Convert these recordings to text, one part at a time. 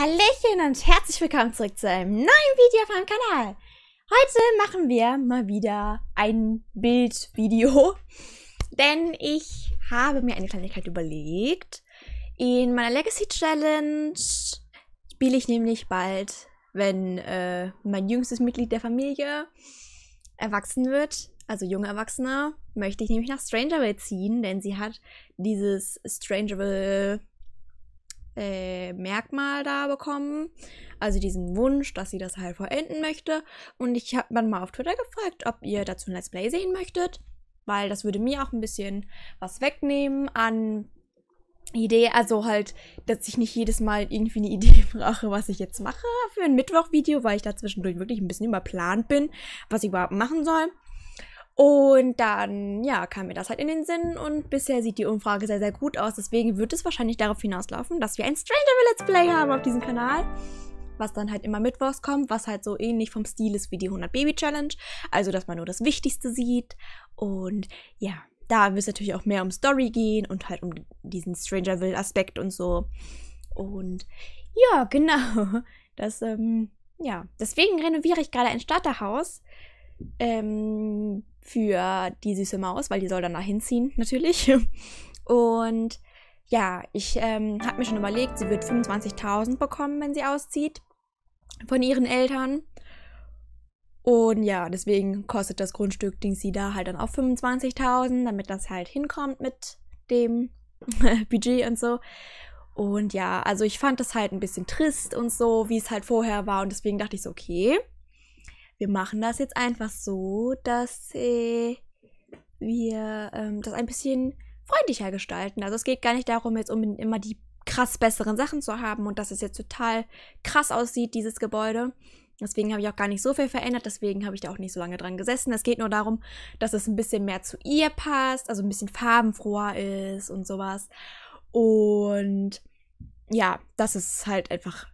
Hallöchen und herzlich willkommen zurück zu einem neuen Video auf meinem Kanal. Heute machen wir mal wieder ein Bildvideo, denn ich habe mir eine Kleinigkeit überlegt. In meiner Legacy Challenge spiele ich nämlich bald, wenn äh, mein jüngstes Mitglied der Familie erwachsen wird, also junge Erwachsener, möchte ich nämlich nach Strangerville ziehen, denn sie hat dieses Strangerville äh, Merkmal da bekommen. Also diesen Wunsch, dass sie das halt vollenden möchte. Und ich habe dann mal auf Twitter gefragt, ob ihr dazu ein Let's Play sehen möchtet. Weil das würde mir auch ein bisschen was wegnehmen an Idee, also halt, dass ich nicht jedes Mal irgendwie eine Idee brauche, was ich jetzt mache für ein Mittwochvideo, weil ich da zwischendurch wirklich ein bisschen überplant bin, was ich überhaupt machen soll. Und dann, ja, kam mir das halt in den Sinn und bisher sieht die Umfrage sehr, sehr gut aus. Deswegen wird es wahrscheinlich darauf hinauslaufen, dass wir ein Stranger Let's Play haben auf diesem Kanal. Was dann halt immer mittwochs kommt, was halt so ähnlich vom Stil ist wie die 100 Baby Challenge. Also, dass man nur das Wichtigste sieht. Und ja, da wird es natürlich auch mehr um Story gehen und halt um diesen stranger will aspekt und so. Und ja, genau. Das, ähm, ja. Deswegen renoviere ich gerade ein Starterhaus. Ähm, für die süße Maus, weil die soll dann dahin ziehen, natürlich. Und ja, ich ähm, habe mir schon überlegt, sie wird 25.000 bekommen, wenn sie auszieht von ihren Eltern. Und ja, deswegen kostet das Grundstück Ding sie da halt dann auch 25.000, damit das halt hinkommt mit dem Budget und so. Und ja, also ich fand das halt ein bisschen trist und so, wie es halt vorher war. Und deswegen dachte ich so, okay, wir machen das jetzt einfach so, dass äh, wir ähm, das ein bisschen freundlicher gestalten. Also es geht gar nicht darum, jetzt unbedingt immer die krass besseren Sachen zu haben und dass es jetzt total krass aussieht, dieses Gebäude. Deswegen habe ich auch gar nicht so viel verändert, deswegen habe ich da auch nicht so lange dran gesessen. Es geht nur darum, dass es ein bisschen mehr zu ihr passt, also ein bisschen farbenfroher ist und sowas. Und ja, dass es halt einfach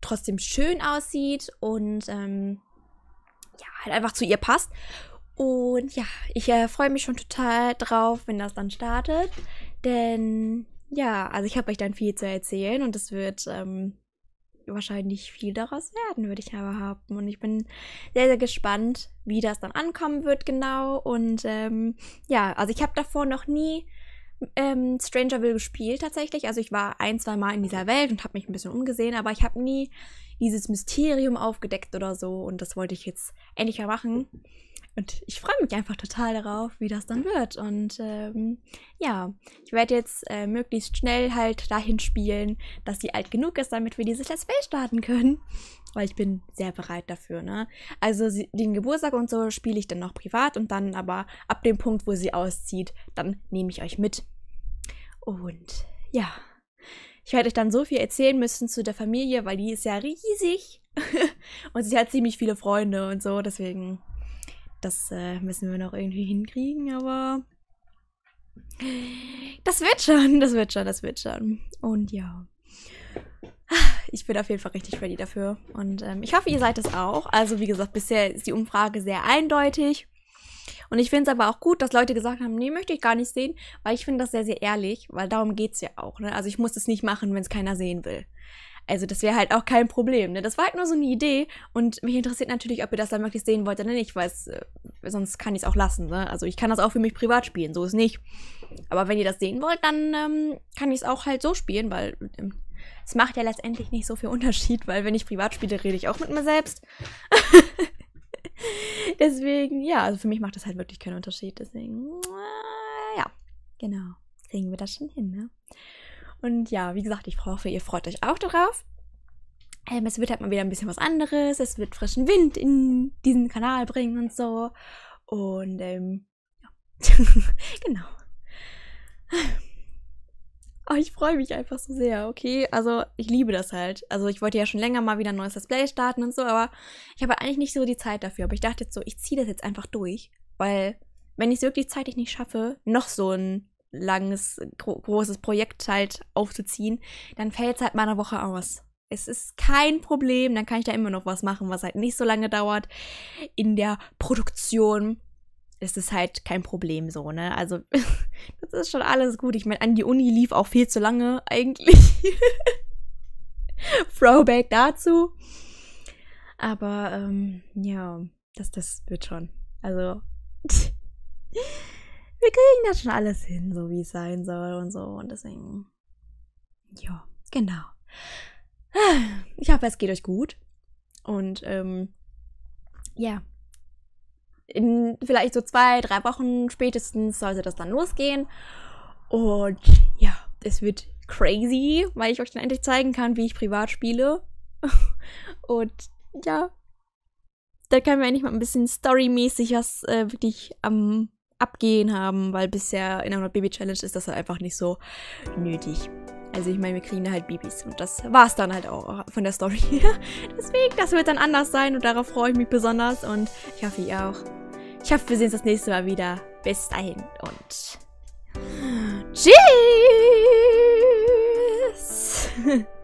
trotzdem schön aussieht und ähm, ja, halt einfach zu ihr passt. Und ja, ich äh, freue mich schon total drauf, wenn das dann startet. Denn ja, also ich habe euch dann viel zu erzählen und es wird ähm, wahrscheinlich viel daraus werden, würde ich aber haben. Und ich bin sehr, sehr gespannt, wie das dann ankommen wird genau. Und ähm, ja, also ich habe davor noch nie ähm, Strangerville gespielt tatsächlich. Also ich war ein, zwei Mal in dieser Welt und habe mich ein bisschen umgesehen, aber ich habe nie dieses Mysterium aufgedeckt oder so. Und das wollte ich jetzt endlich mal machen. Und ich freue mich einfach total darauf, wie das dann wird. Und ähm, ja, ich werde jetzt äh, möglichst schnell halt dahin spielen, dass sie alt genug ist, damit wir dieses Let's Play starten können. Weil ich bin sehr bereit dafür, ne? Also sie, den Geburtstag und so spiele ich dann noch privat und dann aber ab dem Punkt, wo sie auszieht, dann nehme ich euch mit. Und ja, ich werde euch dann so viel erzählen müssen zu der Familie, weil die ist ja riesig. und sie hat ziemlich viele Freunde und so, deswegen das äh, müssen wir noch irgendwie hinkriegen, aber das wird schon, das wird schon, das wird schon. Und ja. Ich bin auf jeden Fall richtig ready dafür. Und ähm, ich hoffe, ihr seid es auch. Also, wie gesagt, bisher ist die Umfrage sehr eindeutig. Und ich finde es aber auch gut, dass Leute gesagt haben, nee, möchte ich gar nicht sehen, weil ich finde das sehr, sehr ehrlich, weil darum geht es ja auch. Ne? Also ich muss es nicht machen, wenn es keiner sehen will. Also das wäre halt auch kein Problem. Ne? Das war halt nur so eine Idee und mich interessiert natürlich, ob ihr das dann wirklich sehen wollt oder nicht, weil äh, sonst kann ich es auch lassen. Ne? Also ich kann das auch für mich privat spielen, so ist nicht. Aber wenn ihr das sehen wollt, dann ähm, kann ich es auch halt so spielen, weil ähm, es macht ja letztendlich nicht so viel Unterschied, weil wenn ich privat spiele, rede ich auch mit mir selbst. deswegen, ja, also für mich macht das halt wirklich keinen Unterschied. Deswegen, ja, genau, kriegen wir das schon hin, ne? Und ja, wie gesagt, ich hoffe, ihr freut euch auch darauf. Ähm, es wird halt mal wieder ein bisschen was anderes. Es wird frischen Wind in diesen Kanal bringen und so. Und ähm, ja. genau. Oh, ich freue mich einfach so sehr, okay? Also, ich liebe das halt. Also, ich wollte ja schon länger mal wieder ein neues Display starten und so, aber ich habe eigentlich nicht so die Zeit dafür. Aber ich dachte jetzt so, ich ziehe das jetzt einfach durch, weil wenn ich es wirklich zeitig nicht schaffe, noch so ein langes, gro großes Projekt halt aufzuziehen, dann fällt es halt mal eine Woche aus. Es ist kein Problem, dann kann ich da immer noch was machen, was halt nicht so lange dauert. In der Produktion ist es halt kein Problem so, ne? Also, das ist schon alles gut. Ich meine, an die Uni lief auch viel zu lange eigentlich. Throwback dazu. Aber, ähm, ja, das, das wird schon. Also. wir kriegen das schon alles hin, so wie es sein soll und so. Und deswegen. Ja, genau. Ich hoffe, es geht euch gut. Und ähm, ja. In vielleicht so zwei, drei Wochen spätestens sollte das dann losgehen. Und ja, es wird crazy, weil ich euch dann endlich zeigen kann, wie ich privat spiele. Und ja, da können wir endlich mal ein bisschen storymäßig was äh, wirklich am Abgehen haben, weil bisher in einer Baby-Challenge ist das halt einfach nicht so nötig. Also ich meine, wir kriegen halt Babys und das war's dann halt auch von der Story. Deswegen, das wird dann anders sein und darauf freue ich mich besonders und ich hoffe, ihr auch. Ich hoffe, wir sehen uns das nächste Mal wieder. Bis dahin und tschüss!